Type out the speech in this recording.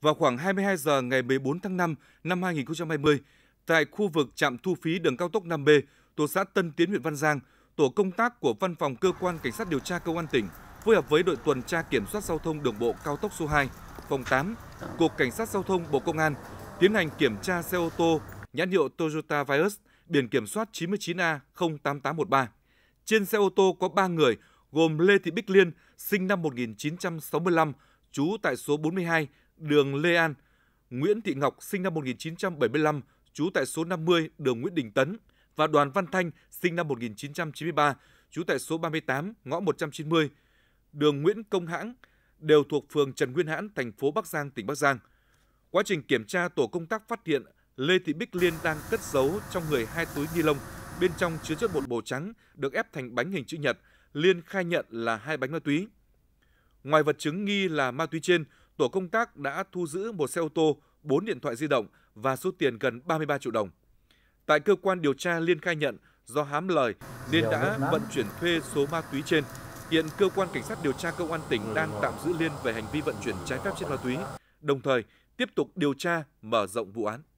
vào khoảng 22 giờ ngày 14 tháng 5 năm 2020 tại khu vực trạm thu phí đường cao tốc Nam B, tổ xã Tân Tiến huyện Văn Giang, tổ công tác của văn phòng cơ quan cảnh sát điều tra công an tỉnh phối hợp với đội tuần tra kiểm soát giao thông đường bộ cao tốc số 2, phòng 8, cục cảnh sát giao thông Bộ Công an tiến hành kiểm tra xe ô tô nhãn hiệu Toyota Vios biển kiểm soát 99A08813. Trên xe ô tô có 3 người gồm Lê Thị Bích Liên, sinh năm 1965, trú tại số 42, đường Lê An, Nguyễn Thị Ngọc sinh năm 1975, trú tại số 50 đường Nguyễn Đình Tấn và Đoàn Văn Thanh sinh năm 1993, trú tại số 38 ngõ 190 đường Nguyễn Công Hãng đều thuộc phường Trần Nguyên Hãn, thành phố Bắc Giang, tỉnh Bắc Giang. Quá trình kiểm tra, tổ công tác phát hiện Lê Thị Bích Liên đang cất giấu trong người hai túi ni lông, bên trong chứa chất bột màu trắng được ép thành bánh hình chữ nhật. Liên khai nhận là hai bánh ma túy. Ngoài vật chứng nghi là ma túy trên, tổ công tác đã thu giữ một xe ô tô, 4 điện thoại di động và số tiền gần 33 triệu đồng. Tại cơ quan điều tra, Liên khai nhận do hám lời nên đã vận chuyển thuê số ma túy trên. Hiện cơ quan cảnh sát điều tra công an tỉnh đang tạm giữ Liên về hành vi vận chuyển trái phép chất ma túy, đồng thời tiếp tục điều tra mở rộng vụ án.